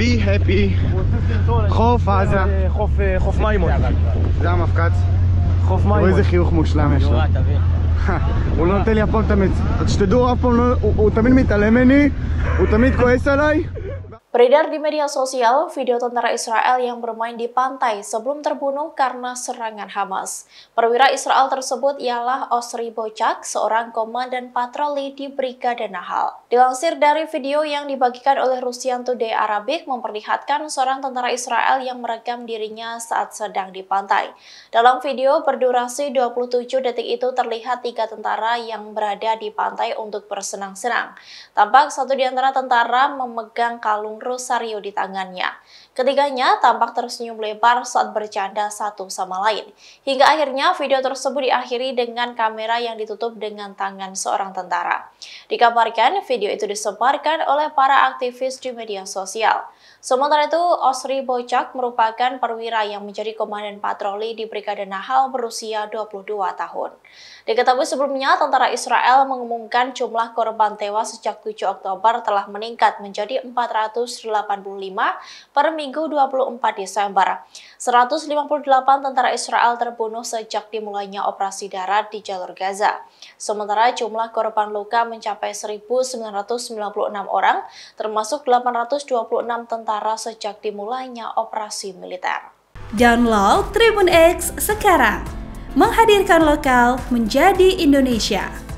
בי הפי חוף עזה אה, אה, חוף מימון זה המפקץ חוף מימון איזה חיוך מושלם יש לו הוא לא נותן לי אף פעם את לא- המצ... שתדעו, הוא תמיד מתעלם ממני הוא תמיד כועס עליי Beredar di media sosial video tentara Israel yang bermain di pantai sebelum terbunuh karena serangan Hamas. Perwira Israel tersebut ialah Osri Bocak, seorang komandan patroli di Brigade Nahal. Dilansir dari video yang dibagikan oleh Rusian Today Arabic memperlihatkan seorang tentara Israel yang merekam dirinya saat sedang di pantai. Dalam video berdurasi 27 detik itu terlihat tiga tentara yang berada di pantai untuk bersenang-senang. Tampak satu di antara tentara memegang kalung rosario di tangannya. Ketiganya tampak tersenyum lebar saat bercanda satu sama lain. Hingga akhirnya video tersebut diakhiri dengan kamera yang ditutup dengan tangan seorang tentara. Dikabarkan video itu disebarkan oleh para aktivis di media sosial. Sementara itu, Osri Bocak merupakan perwira yang menjadi komandan patroli di Brigade Nahal berusia 22 tahun. Diketahui sebelumnya, tentara Israel mengumumkan jumlah korban tewas sejak 7 Oktober telah meningkat menjadi 400 per Minggu 24 Desember. 158 tentara Israel terbunuh sejak dimulainya operasi darat di jalur Gaza. Sementara jumlah korban luka mencapai 1.996 orang, termasuk 826 tentara sejak dimulainya operasi militer. Download Tribun X sekarang, menghadirkan lokal menjadi Indonesia.